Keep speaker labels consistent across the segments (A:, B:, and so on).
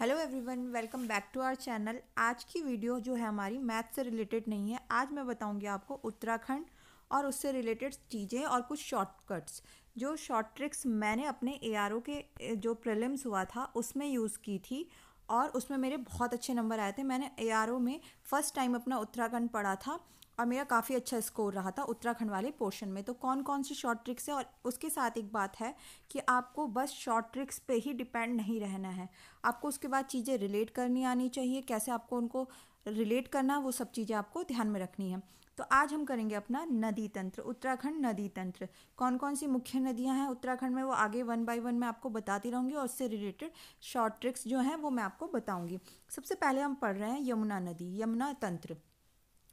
A: hello everyone welcome back to our channel आज की video जो है हमारी मैथ से रिलेटेड नहीं है आज मैं बताऊंगी आपको उत्तराखंड और उससे रिलेटेड चीज़ें और कुछ शॉर्टकट्स जो शॉर्ट ट्रिक्स मैंने अपने ए के जो प्रिलिम्स हुआ था उसमें यूज़ की थी और उसमें मेरे बहुत अच्छे नंबर आए थे मैंने ए में फ़र्स्ट टाइम अपना उत्तराखंड पढ़ा था और मेरा काफ़ी अच्छा स्कोर रहा था उत्तराखंड वाले पोर्शन में तो कौन कौन सी शॉर्ट ट्रिक्स है और उसके साथ एक बात है कि आपको बस शॉर्ट ट्रिक्स पे ही डिपेंड नहीं रहना है आपको उसके बाद चीज़ें रिलेट करनी आनी चाहिए कैसे आपको उनको रिलेट करना वो सब चीज़ें आपको ध्यान में रखनी है तो आज हम करेंगे अपना नदी तंत्र उत्तराखंड नदी तंत्र कौन कौन सी मुख्य नदियां हैं उत्तराखंड में वो आगे वन बाय वन मैं आपको बताती रहूँगी और उससे रिलेटेड शॉर्ट ट्रिक्स जो हैं वो मैं आपको बताऊँगी सबसे पहले हम पढ़ रहे हैं यमुना नदी यमुना तंत्र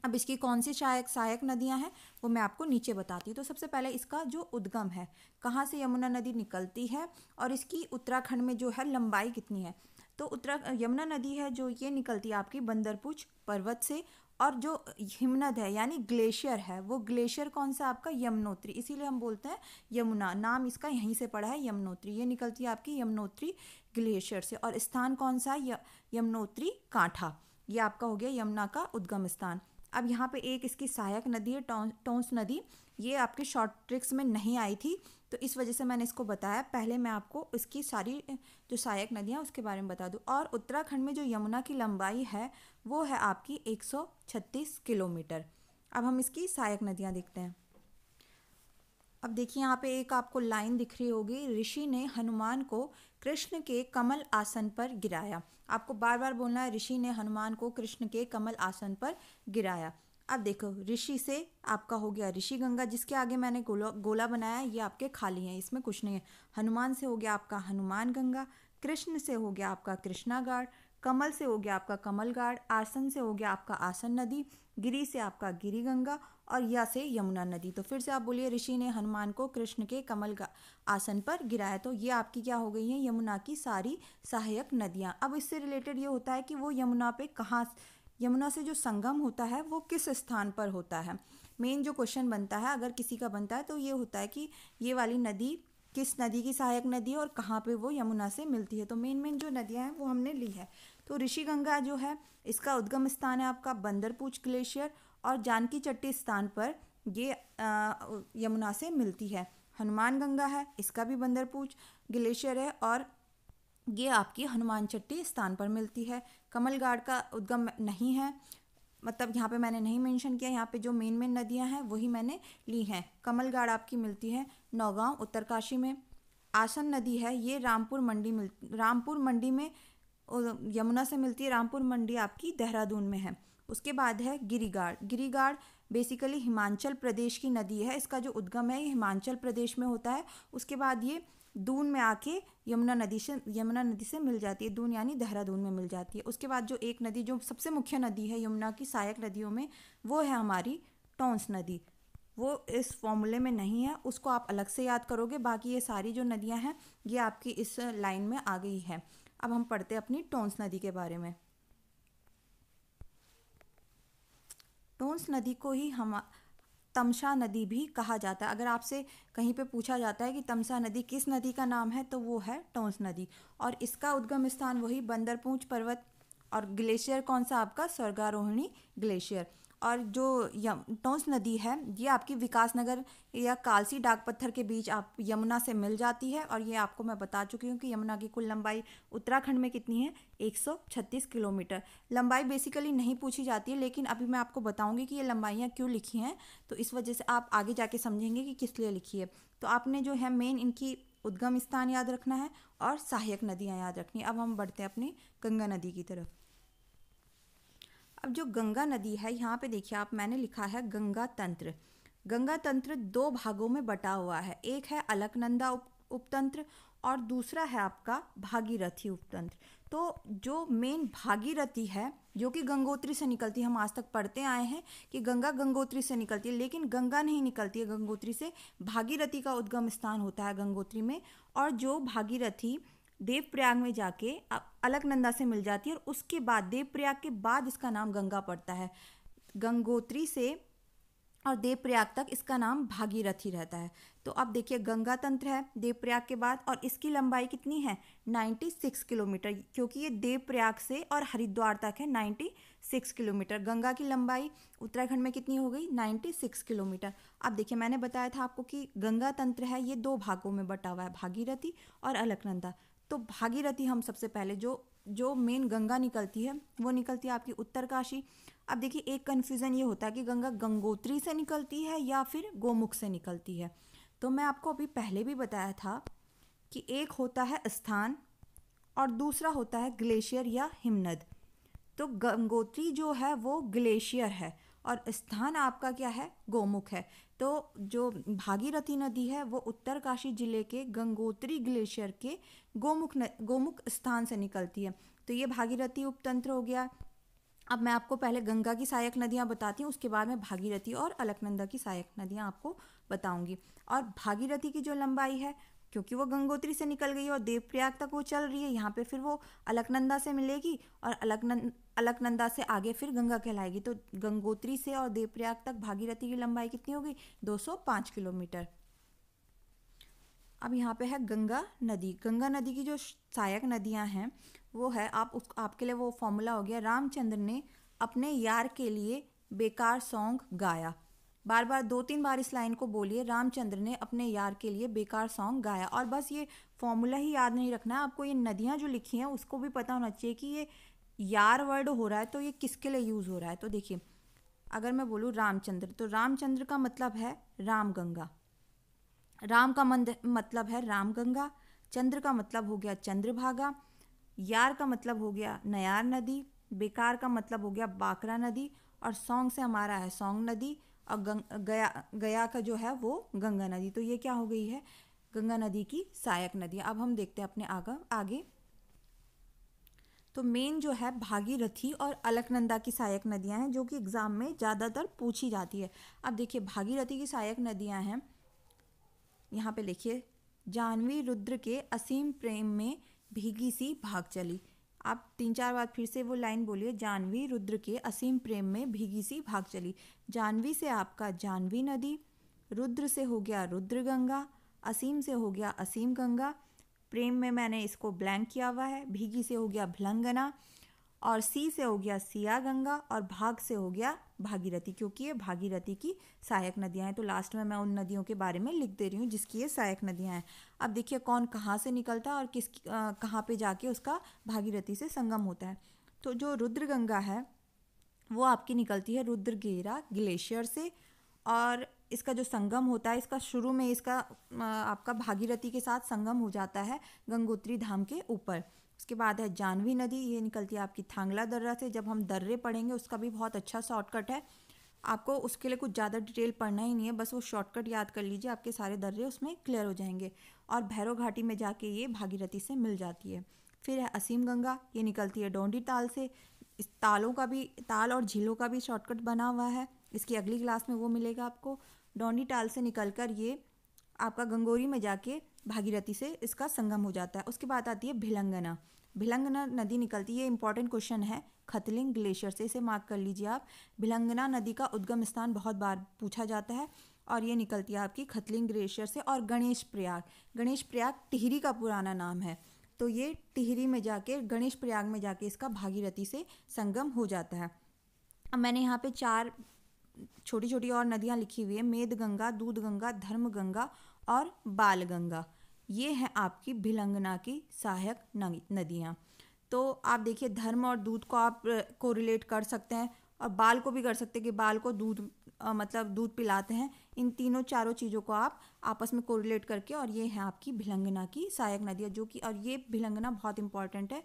A: अब इसकी कौन सी सहायक सहायक नदियां हैं वो मैं आपको नीचे बताती हूँ तो सबसे पहले इसका जो उद्गम है कहाँ से यमुना नदी निकलती है और इसकी उत्तराखंड में जो है लंबाई कितनी है तो उत्तरा यमुना नदी है जो ये निकलती है आपकी बंदरपुछ पर्वत से और जो हिमनद है यानी ग्लेशियर है वो ग्लेशियर कौन सा आपका यमुनोत्री इसीलिए हम बोलते हैं यमुना नाम इसका यहीं से पड़ा है यमुनोत्री ये निकलती है आपकी यमुनोत्री ग्लेशियर से और स्थान कौन सा है यमुनोत्री कांठा ये आपका हो गया यमुना का उद्गम स्थान अब यहाँ पे एक इसकी सहायक नदी है टोंस नदी ये आपके शॉर्ट ट्रिक्स में नहीं आई थी तो इस वजह से मैंने इसको बताया पहले मैं आपको इसकी सारी जो सहायक नदियाँ उसके बारे में बता दूँ और उत्तराखंड में जो यमुना की लंबाई है वो है आपकी एक किलोमीटर अब हम इसकी सहायक नदियाँ देखते हैं अब देखिए यहाँ पे एक आपको लाइन दिख रही होगी ऋषि ने हनुमान को कृष्ण के कमल आसन पर गिराया आपको बार बार बोलना है ऋषि ने हनुमान को कृष्ण के कमल आसन पर गिराया अब देखो ऋषि से आपका हो गया ऋषि गंगा जिसके आगे मैंने गोला गोला बनाया ये आपके खाली हैं इसमें कुछ नहीं है हनुमान से हो गया आपका हनुमान गंगा कृष्ण से हो गया आपका कृष्णा कमल से हो गया आपका कमल आसन से हो गया आपका आसन नदी गिरी से आपका गिरी गंगा और या से यमुना नदी तो फिर से आप बोलिए ऋषि ने हनुमान को कृष्ण के कमल का आसन पर गिराया तो ये आपकी क्या हो गई है यमुना की सारी सहायक नदियाँ अब इससे रिलेटेड ये होता है कि वो यमुना पे कहाँ यमुना से जो संगम होता है वो किस स्थान पर होता है मेन जो क्वेश्चन बनता है अगर किसी का बनता है तो ये होता है कि ये वाली नदी किस नदी की सहायक नदी है और कहाँ पे वो यमुना से मिलती है तो मेन मेन जो नदियाँ हैं वो हमने ली है तो ऋषि गंगा जो है इसका उद्गम स्थान है आपका बंदरपूच ग्लेशियर और जानकी चट्टी स्थान पर ये यमुना से मिलती है हनुमान गंगा है इसका भी बंदरपूच ग्लेशियर है और ये आपकी हनुमान चट्टी स्थान पर मिलती है कमलगाड़ का उद्गम नहीं है मतलब यहाँ पे मैंने नहीं मेंशन किया यहाँ पे जो मेन मेन नदियाँ हैं वही मैंने ली हैं कमलगाड़ आपकी मिलती है नौगांव उत्तरकाशी में आसन नदी है ये रामपुर मंडी मिल रामपुर मंडी में यमुना से मिलती है रामपुर मंडी आपकी देहरादून में है उसके बाद है गिरिगाड़ गिरिगाड़ बेसिकली हिमाचल प्रदेश की नदी है इसका जो उद्गम है ये हिमाचल प्रदेश में होता है उसके बाद ये दून में आके यमुना नदी से यमुना नदी से मिल जाती है दून यानी देहरादून में मिल जाती है उसके बाद जो एक नदी जो सबसे मुख्य नदी है यमुना की सहायक नदियों में वो है हमारी टोंस नदी वो इस फॉर्मूले में नहीं है उसको आप अलग से याद करोगे बाकी ये सारी जो नदियां हैं ये आपकी इस लाइन में आ गई है अब हम पढ़ते हैं अपनी टोंस नदी के बारे में टोंस नदी को ही हम तमसा नदी भी कहा जाता है अगर आपसे कहीं पे पूछा जाता है कि तमसा नदी किस नदी का नाम है तो वो है टोंस नदी और इसका उद्गम स्थान वही बंदरपूंछ पर्वत और ग्लेशियर कौन सा आपका स्वर्गारोहिणी ग्लेशियर और जो टोंस नदी है ये आपकी विकास नगर या कालसी डाक पत्थर के बीच आप यमुना से मिल जाती है और ये आपको मैं बता चुकी हूँ कि यमुना की कुल लंबाई उत्तराखंड में कितनी है 136 किलोमीटर लंबाई बेसिकली नहीं पूछी जाती है लेकिन अभी मैं आपको बताऊँगी कि ये लंबाइयाँ क्यों लिखी हैं तो इस वजह से आप आगे जाके समझेंगे कि किस लिए लिखी है तो आपने जो है मेन इनकी उद्गम स्थान याद रखना है और सहायक नदियाँ याद रखनी अब हम बढ़ते हैं अपनी गंगा नदी की तरफ अब जो गंगा नदी है यहाँ पे देखिए आप मैंने लिखा है गंगा तंत्र गंगा तंत्र दो भागों में बटा हुआ है एक है अलकनंदा उप, उपतंत्र और दूसरा है आपका भागीरथी उपतंत्र तो जो मेन भागीरथी है जो कि गंगोत्री से निकलती है हम आज तक पढ़ते आए हैं कि गंगा गंगोत्री से निकलती है लेकिन गंगा नहीं निकलती है गंगोत्री से भागीरथी का उद्गम स्थान होता है गंगोत्री में और जो भागीरथी देवप्रयाग में जाके आप अलकनंदा से मिल जाती है और उसके बाद देवप्रयाग के बाद इसका नाम गंगा पड़ता है गंगोत्री से और देवप्रयाग तक इसका नाम भागीरथी रहता है तो अब देखिए गंगा तंत्र है देवप्रयाग के बाद और इसकी लंबाई कितनी है 96 किलोमीटर क्योंकि ये देवप्रयाग से और हरिद्वार तक है 96 किलोमीटर गंगा की लंबाई उत्तराखंड में कितनी हो गई 96 किलोमीटर अब देखिए मैंने बताया था आपको कि गंगा तंत्र है ये दो भागों में बटा हुआ है भागीरथी और अलकनंदा तो भागीरथी हम सबसे पहले जो जो मेन गंगा निकलती है वो निकलती है आपकी उत्तरकाशी अब देखिए एक कन्फ्यूज़न ये होता है कि गंगा गंगोत्री से निकलती है या फिर गोमुख से निकलती है तो मैं आपको अभी पहले भी बताया था कि एक होता है स्थान और दूसरा होता है ग्लेशियर या हिमनद तो गंगोत्री जो है वो ग्लेशियर है और स्थान आपका क्या है गोमुख है तो जो भागीरथी नदी है वो उत्तरकाशी जिले के गंगोत्री ग्लेशियर के गोमुख न, गोमुख स्थान से निकलती है तो ये भागीरथी उपतंत्र हो गया अब मैं आपको पहले गंगा की सहायक नदियाँ बताती हूँ उसके बाद में भागीरथी और अलकनंदा की सहायक नदियाँ आपको बताऊंगी और भागीरथी की जो लंबाई है क्योंकि वो गंगोत्री से निकल गई और देवप्रयाग तक वो चल रही है यहाँ पे फिर वो अलकनंदा से मिलेगी और अलकनंद अलकनंदा से आगे फिर गंगा कहलाएगी तो गंगोत्री से और देवप्रयाग तक भागीरथी की लंबाई कितनी होगी 205 किलोमीटर अब यहाँ पे है गंगा नदी गंगा नदी की जो सहायक नदियाँ हैं वो है आप उस आपके लिए वो फॉर्मूला हो गया रामचंद्र ने अपने यार के लिए बेकार सॉन्ग गाया बार बार दो तीन बार इस लाइन को बोलिए रामचंद्र ने अपने यार के लिए बेकार सॉन्ग गाया और बस ये फॉर्मूला ही याद नहीं रखना आपको ये नदियाँ जो लिखी हैं उसको भी पता होना चाहिए कि ये यार वर्ड हो रहा है तो ये किसके लिए यूज़ हो रहा है तो देखिए अगर मैं बोलूँ रामचंद्र तो रामचंद्र का मतलब है रामगंगा राम का मंद मतलब है रामगंगा चंद्र का मतलब हो गया चंद्रभागा यार का मतलब हो गया नयार नदी बेकार का मतलब हो गया बाकरा नदी और सॉन्ग से हमारा है सॉन्ग नदी और गया गया का जो है वो गंगा नदी तो ये क्या हो गई है गंगा नदी की सहायक नदी अब हम देखते हैं अपने आगा आगे तो मेन जो है भागीरथी और अलकनंदा की सहायक नदियां हैं जो कि एग्ज़ाम में ज़्यादातर पूछी जाती है अब देखिए भागीरथी की सहायक नदियां हैं यहाँ पे लिखिए जानवी रुद्र के असीम प्रेम में भीगी सी भाग चली आप तीन चार बार फिर से वो लाइन बोलिए जानवी रुद्र के असीम प्रेम में भीगी सी भाग चली जानवी से आपका जानवी नदी रुद्र से हो गया रुद्र गंगा असीम से हो गया असीम गंगा प्रेम में मैंने इसको ब्लैंक किया हुआ है भीगी से हो गया भलंगना और सी से हो गया सिया गंगा और भाग से हो गया भागीरथी क्योंकि ये भागीरथी की सहायक नदियाँ हैं तो लास्ट में मैं उन नदियों के बारे में लिख दे रही हूँ जिसकी ये सहायक नदियाँ हैं अब देखिए कौन कहाँ से निकलता है और किस कहाँ पर जाके उसका भागीरथी से संगम होता है तो जो रुद्रगंगा है वो आपकी निकलती है रुद्रगेरा ग्लेशियर से और इसका जो संगम होता है इसका शुरू में इसका आपका भागीरथी के साथ संगम हो जाता है गंगोत्री धाम के ऊपर उसके बाद है जानवी नदी ये निकलती है आपकी थांगला दर्रा से जब हम दर्रे पढ़ेंगे उसका भी बहुत अच्छा शॉर्टकट है आपको उसके लिए कुछ ज़्यादा डिटेल पढ़ना ही नहीं है बस वो शॉर्टकट याद कर लीजिए आपके सारे दर्रे उसमें क्लियर हो जाएंगे और भैरव घाटी में जाके ये भागीरथी से मिल जाती है फिर है असीम गंगा ये निकलती है डोंडी ताल से इस तालों का भी ताल और झीलों का भी शॉर्टकट बना हुआ है इसकी अगली क्लास में वो मिलेगा आपको डोंडी ताल से निकल कर ये आपका गंगोरी में जाके भागीरथी से इसका संगम हो जाता है उसके बाद आती है भिलंगना भिलंगना नदी निकलती है ये इंपॉर्टेंट क्वेश्चन है खतलिंग ग्लेशियर से इसे मार्क कर लीजिए आप भिलंगना नदी का उद्गम स्थान बहुत बार पूछा जाता है और ये निकलती है आपकी खतलिंग ग्लेशियर से और गणेश प्रयाग गणेश प्रयाग टिहरी का पुराना नाम है तो ये टिहरी में जाके गणेश प्रयाग में जाके इसका भागीरथी से संगम हो जाता है अब मैंने यहाँ पे चार छोटी छोटी और नदियाँ लिखी हुई है मेद गंगा दूध गंगा धर्म गंगा और बाल गंगा ये हैं आपकी भिलंगना की सहायक नदियाँ तो आप देखिए धर्म और दूध को आप कोरिलेट कर सकते हैं और बाल को भी कर सकते हैं कि बाल को दूध मतलब दूध पिलाते हैं इन तीनों चारों चीज़ों को आप आपस में कोरिलेट करके और ये है आपकी भिलंगना की सहायक नदियाँ जो कि और ये भिलंगना बहुत इंपॉर्टेंट है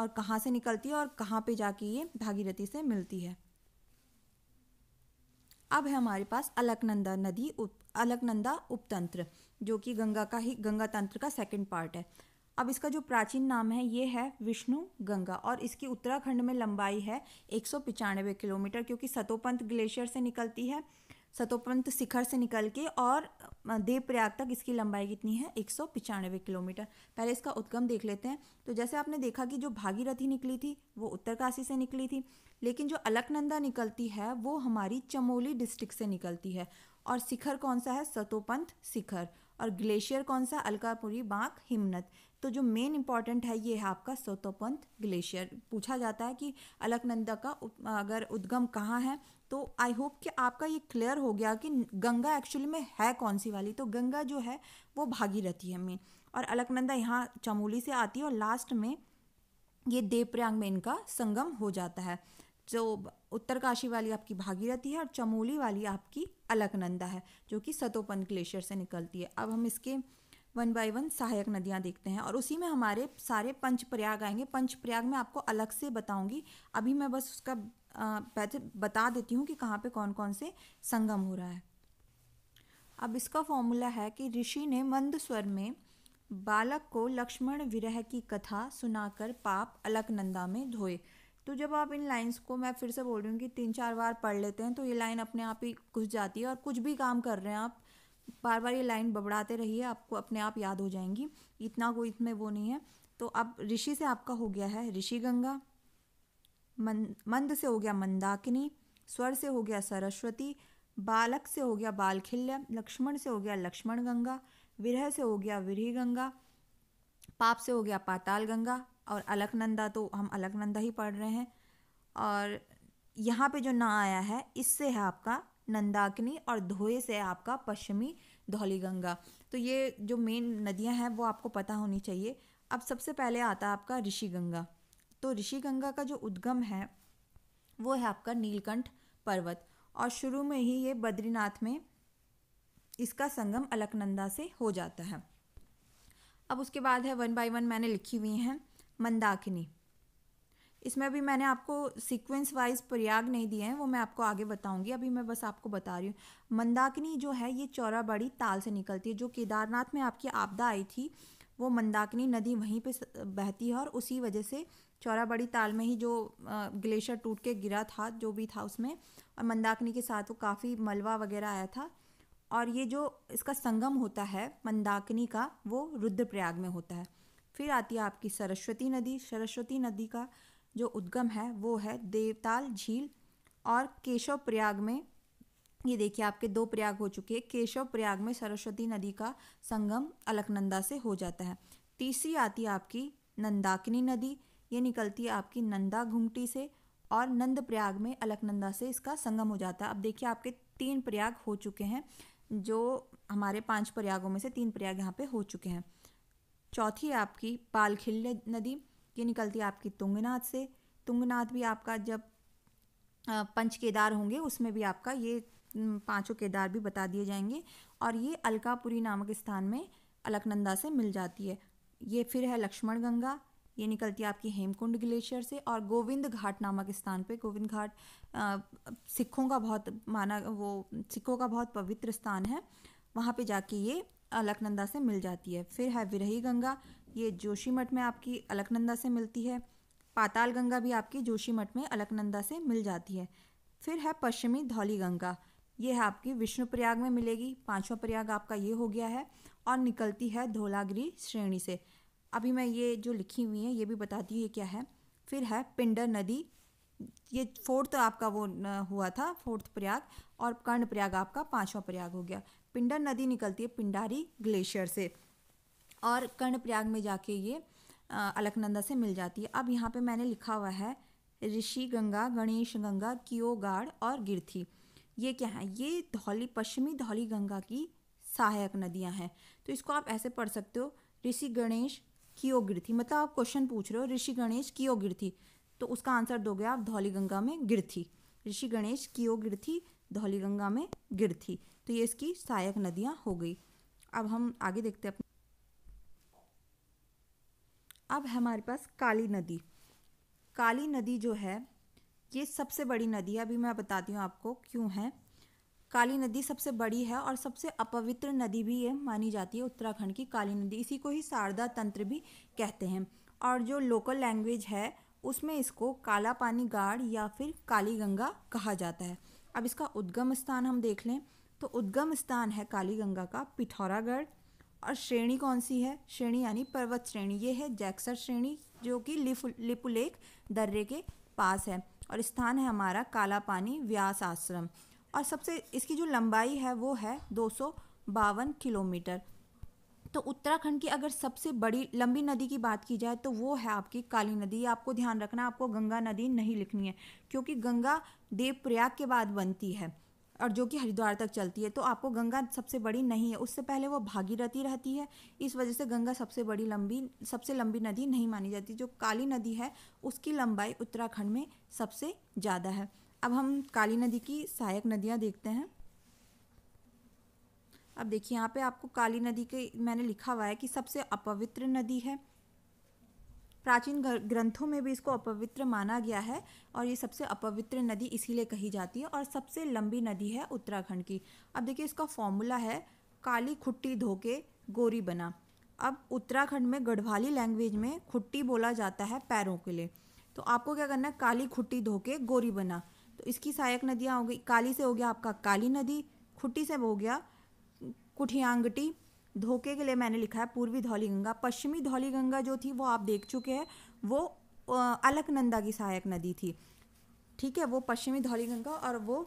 A: और कहाँ से निकलती है और कहाँ पे जाके ये भागीरथी से मिलती है अब है हमारे पास अलकनंदा नदी उप अलकनंदा उपतंत्र जो कि गंगा का ही गंगा तंत्र का सेकंड पार्ट है अब इसका जो प्राचीन नाम है ये है विष्णु गंगा और इसकी उत्तराखंड में लंबाई है एक किलोमीटर क्योंकि सतोपंत ग्लेशियर से निकलती है सतोपंत शिखर से निकल के और देवप्रयाग तक इसकी लंबाई कितनी है एक किलोमीटर पहले इसका उद्गम देख लेते हैं तो जैसे आपने देखा कि जो भागीरथी निकली थी वो उत्तरकाशी से निकली थी लेकिन जो अलकनंदा निकलती है वो हमारी चमोली डिस्ट्रिक्ट से निकलती है और शिखर कौन सा है सतोपंत शिखर और ग्लेशियर कौन सा अलकापुरी बांक हिमनत तो जो मेन इंपॉर्टेंट है ये है आपका सतोपंत ग्लेशियर पूछा जाता है कि अलकनंदा का अगर उद्गम कहाँ है तो आई होप कि आपका ये क्लियर हो गया कि गंगा एक्चुअली में है कौन सी वाली तो गंगा जो है वो भागीरथी है मेन और अलकनंदा यहाँ चमोली से आती है और लास्ट में ये देवप्रयाग में इनका संगम हो जाता है जो तो उत्तरकाशी वाली आपकी भागीरथी है और चमोली वाली आपकी अलकनंदा है जो कि सतोपन ग्लेशियर से निकलती है अब हम इसके वन बाय वन सहायक नदियाँ देखते हैं और उसी में हमारे सारे पंचप्रयाग आएंगे पंचप्रयाग में आपको अलग से बताऊंगी अभी मैं बस उसका बता देती हूँ कि कहाँ पे कौन कौन से संगम हो रहा है अब इसका फॉर्मूला है कि ऋषि ने मंद स्वर में बालक को लक्ष्मण विरह की कथा सुनाकर पाप अलकनंदा में धोए तो जब आप इन लाइंस को मैं फिर से बोल रही हूँ कि तीन चार बार पढ़ लेते हैं तो ये लाइन अपने आप ही घुस जाती है और कुछ भी काम कर रहे हैं आप बार बार ये लाइन बबड़ाते रहिए आपको अपने आप याद हो जाएंगी इतना कोई इसमें वो नहीं है तो अब ऋषि से आपका हो गया है ऋषि गंगा मन मंद से हो गया मंदाकिनी स्वर से हो गया सरस्वती बालक से हो गया बालखिल्य लक्ष्मण से हो गया लक्ष्मण गंगा विरह से हो गया विरह गंगा पाप से हो गया पाताल गंगा और अलकनंदा तो हम अलकनंदा ही पढ़ रहे हैं और यहाँ पे जो ना आया है इससे है आपका नंदाकिनी और धोए से है आपका पश्चिमी धौली गंगा तो ये जो मेन नदियाँ हैं वो आपको पता होनी चाहिए अब सबसे पहले आता है आपका ऋषि गंगा तो ऋषि गंगा का जो उद्गम है वो है आपका नीलकंठ पर्वत और शुरू में ही ये बद्रीनाथ में इसका संगम अलकनंदा से हो जाता है अब उसके बाद है वन बाय वन मैंने लिखी हुई हैं मंदाकिनी इसमें अभी मैंने आपको सीक्वेंस वाइज प्रयाग नहीं दिए हैं वो मैं आपको आगे बताऊंगी अभी मैं बस आपको बता रही हूँ मंदाकिनी जो है ये चौराबाड़ी ताल से निकलती है जो केदारनाथ में आपकी आपदा आई थी वो मंदाकिनी नदी वहीं पे बहती है और उसी वजह से चौराबड़ी ताल में ही जो ग्लेशियर टूट के गिरा था जो भी था उसमें और मंदाकिनी के साथ वो काफ़ी मलबा वगैरह आया था और ये जो इसका संगम होता है मंदाकिनी का वो रुद्रप्रयाग में होता है फिर आती है आपकी सरस्वती नदी सरस्वती नदी का जो उद्गम है वो है देवताल झील और केशव प्रयाग में ये देखिए आपके दो प्रयाग हो चुके हैं केशव प्रयाग में सरस्वती नदी का संगम अलकनंदा से हो जाता है तीसरी आती है आपकी नंदाकिनी नदी ये निकलती है आपकी नंदा घुमटी से और नंद प्रयाग में अलकनंदा से इसका संगम हो जाता है अब देखिए आपके तीन प्रयाग हो चुके हैं जो हमारे पांच प्रयागों में से तीन प्रयाग यहाँ पे हो चुके हैं चौथी है आपकी पालखिल नदी ये निकलती है आपकी तुंगनाथ से तुंगनाथ भी आपका जब पंच केदार होंगे उसमें भी आपका ये पांचों केदार भी बता दिए जाएंगे और ये अलकापुरी नामक स्थान में अलकनंदा से मिल जाती है ये फिर है लक्ष्मण गंगा ये निकलती है आपकी हेमकुंड ग्लेशियर से और गोविंद घाट नामक स्थान पे गोविंद घाट सिखों का बहुत माना वो सिखों का बहुत पवित्र स्थान है वहाँ पे जाके ये अलकनंदा से मिल जाती है फिर है विरही गंगा ये जोशीमठ में आपकी अलकनंदा से मिलती है पाताल गंगा भी आपकी जोशीमठ में अलकनंदा से मिल जाती है फिर है पश्चिमी धौली गंगा ये है आपकी विष्णु प्रयाग में मिलेगी पांचवा प्रयाग आपका ये हो गया है और निकलती है धोलागिरी श्रेणी से अभी मैं ये जो लिखी हुई है ये भी बताती हूँ ये क्या है फिर है पिंडर नदी ये फोर्थ आपका वो हुआ था फोर्थ प्रयाग और कर्ण प्रयाग आपका पांचवा प्रयाग हो गया पिंडर नदी निकलती है पिंडारी ग्लेशियर से और कर्ण प्रयाग में जाके ये अलकनंदा से मिल जाती है अब यहाँ पे मैंने लिखा हुआ है ऋषि गंगा गणेश गंगा कियोगाड़ और गिरथी ये क्या है ये धौली पश्चिमी धौली गंगा की सहायक नदियां हैं तो इसको आप ऐसे पढ़ सकते हो ऋषि गणेश की थी मतलब आप क्वेश्चन पूछ रहे हो ऋषि गणेश की थी तो उसका आंसर दोगे आप धौली गंगा में थी ऋषि गणेश की थी धौली गंगा में थी तो ये इसकी सहायक नदियाँ हो गई अब हम आगे देखते हैं अब हमारे पास काली नदी काली नदी जो है ये सबसे बड़ी नदी है अभी मैं बताती हूँ आपको क्यों है काली नदी सबसे बड़ी है और सबसे अपवित्र नदी भी ये मानी जाती है उत्तराखंड की काली नदी इसी को ही शारदा तंत्र भी कहते हैं और जो लोकल लैंग्वेज है उसमें इसको काला पानी गाढ़ या फिर काली गंगा कहा जाता है अब इसका उद्गम स्थान हम देख लें तो उद्गम स्थान है काली गंगा का पिथौरागढ़ और श्रेणी कौन सी है श्रेणी यानी पर्वत श्रेणी ये है जैक्सर श्रेणी जो कि लिपु लिपुलेख दर्रे के पास है और स्थान है हमारा काला पानी व्यास आश्रम और सबसे इसकी जो लंबाई है वो है दो किलोमीटर तो उत्तराखंड की अगर सबसे बड़ी लंबी नदी की बात की जाए तो वो है आपकी काली नदी आपको ध्यान रखना आपको गंगा नदी नहीं लिखनी है क्योंकि गंगा देव प्रयाग के बाद बनती है और जो कि हरिद्वार तक चलती है तो आपको गंगा सबसे बड़ी नहीं है उससे पहले वो भागीरथी रहती है इस वजह से गंगा सबसे बड़ी लंबी सबसे लंबी नदी नहीं मानी जाती जो काली नदी है उसकी लंबाई उत्तराखंड में सबसे ज़्यादा है अब हम काली नदी की सहायक नदियाँ देखते हैं अब देखिए यहाँ पे आपको काली नदी के मैंने लिखा हुआ है कि सबसे अपवित्र नदी है प्राचीन ग्रंथों में भी इसको अपवित्र माना गया है और ये सबसे अपवित्र नदी इसीलिए कही जाती है और सबसे लंबी नदी है उत्तराखंड की अब देखिए इसका फॉर्मूला है काली खुट्टी धोके गोरी बना अब उत्तराखंड में गढ़वाली लैंग्वेज में खुट्टी बोला जाता है पैरों के लिए तो आपको क्या करना है काली खुट्टी धोके गोरी बना तो इसकी सहायक नदियाँ हो गई काली से हो गया आपका काली नदी खुट्टी से हो गया कुठियांगटी धोखे के लिए मैंने लिखा है पूर्वी धौली गंगा पश्चिमी धौली गंगा जो थी वो आप देख चुके हैं वो अलकनंदा की सहायक नदी थी ठीक है वो पश्चिमी धौली गंगा और वो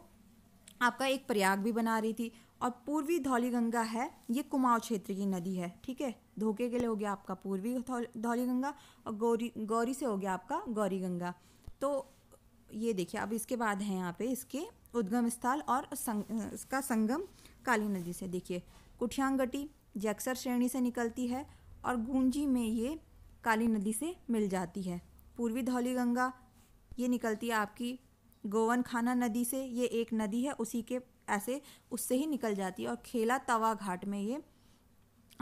A: आपका एक प्रयाग भी बना रही थी और पूर्वी धौली गंगा है ये कुमाऊँ क्षेत्र की नदी है ठीक है धोखे के लिए हो गया आपका पूर्वी धौली गंगा और गौरी गौरी से हो गया आपका गौरी गंगा तो ये देखिए अब इसके बाद है यहाँ पे इसके उद्गम स्थल और संग, इसका संगम काली नदी से देखिए कुठियांगटी जैक्सर श्रेणी से निकलती है और गूंजी में ये काली नदी से मिल जाती है पूर्वी धौली गंगा ये निकलती है आपकी गोवन खाना नदी से ये एक नदी है उसी के ऐसे उससे ही निकल जाती है और खेला तवा घाट में ये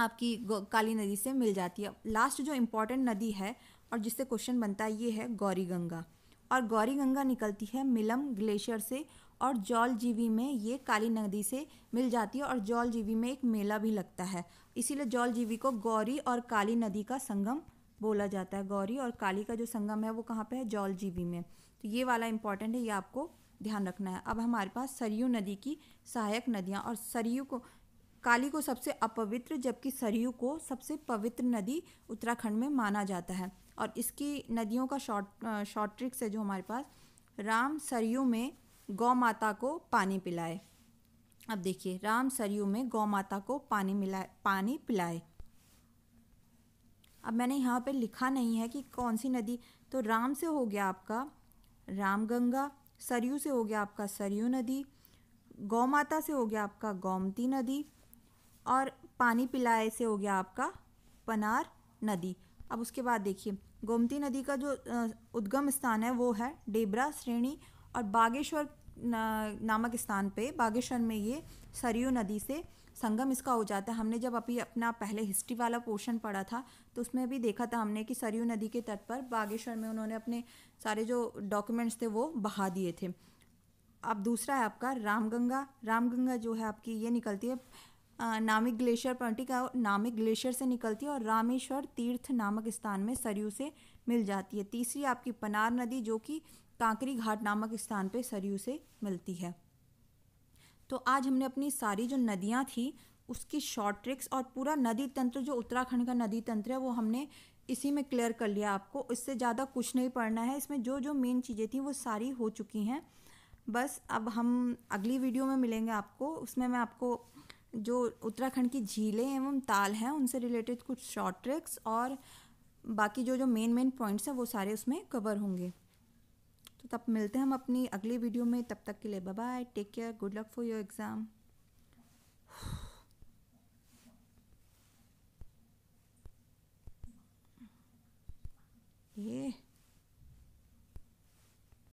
A: आपकी काली नदी से मिल जाती है लास्ट जो इम्पोर्टेंट नदी है और जिससे क्वेश्चन बनता है ये है गौरी गंगा और गौरी गंगा निकलती है मिलम ग्लेशियर से और जौलजीवी में ये काली नदी से मिल जाती है और जौलजीवी में एक मेला भी लगता है इसीलिए जौलजीवी को गौरी और काली नदी का संगम बोला जाता है गौरी और काली का जो संगम है वो कहाँ पे है जौलजीवी में तो ये वाला इंपॉर्टेंट है ये आपको ध्यान रखना है अब हमारे पास सरयू नदी की सहायक नदियाँ और सरयू को काली को सबसे अपवित्र जबकि सरयू को सबसे पवित्र नदी उत्तराखंड में माना जाता है और इसकी नदियों का शॉर्ट शॉर्ट ट्रिक्स है जो हमारे पास राम सरयू में गौ माता को पानी पिलाए अब देखिए राम सरयू में गौ माता को पानी मिलाए पानी पिलाए अब मैंने यहाँ पे लिखा नहीं है कि कौन सी नदी तो राम से हो गया आपका रामगंगा सरयू से हो गया आपका सरयू नदी गौ माता से हो गया आपका गोमती नदी और पानी पिलाए से हो गया आपका पनार नदी अब उसके बाद देखिए गोमती नदी का जो उद्गम स्थान है वो है डेबरा श्रेणी और बागेश्वर नामक स्थान पे बागेश्वर में ये सरयू नदी से संगम इसका हो जाता है हमने जब अभी अपना पहले हिस्ट्री वाला पोर्शन पढ़ा था तो उसमें भी देखा था हमने कि सरयू नदी के तट पर बागेश्वर में उन्होंने अपने सारे जो डॉक्यूमेंट्स थे वो बहा दिए थे अब दूसरा है आपका रामगंगा रामगंगा जो है आपकी ये निकलती है नामिक ग्लेशियर का नामिक ग्लेशियर से निकलती है और रामेश्वर तीर्थ नामक स्थान में सरयू से मिल जाती है तीसरी आपकी पनार नदी जो कि कांकरी घाट नामक स्थान पे सरयू से मिलती है तो आज हमने अपनी सारी जो नदियाँ थी उसकी शॉर्ट ट्रिक्स और पूरा नदी तंत्र जो उत्तराखंड का नदी तंत्र है वो हमने इसी में क्लियर कर लिया आपको इससे ज़्यादा कुछ नहीं पढ़ना है इसमें जो जो मेन चीज़ें थी वो सारी हो चुकी हैं बस अब हम अगली वीडियो में मिलेंगे आपको उसमें मैं आपको जो उत्तराखंड की झीलें एवं ताल हैं उनसे रिलेटेड कुछ शॉर्ट ट्रिक्स और बाकी जो जो मेन मेन पॉइंट्स हैं वो सारे उसमें कवर होंगे तो तब मिलते हैं हम अपनी अगली वीडियो में तब तक के लिए bye bye take care good luck for your exam ये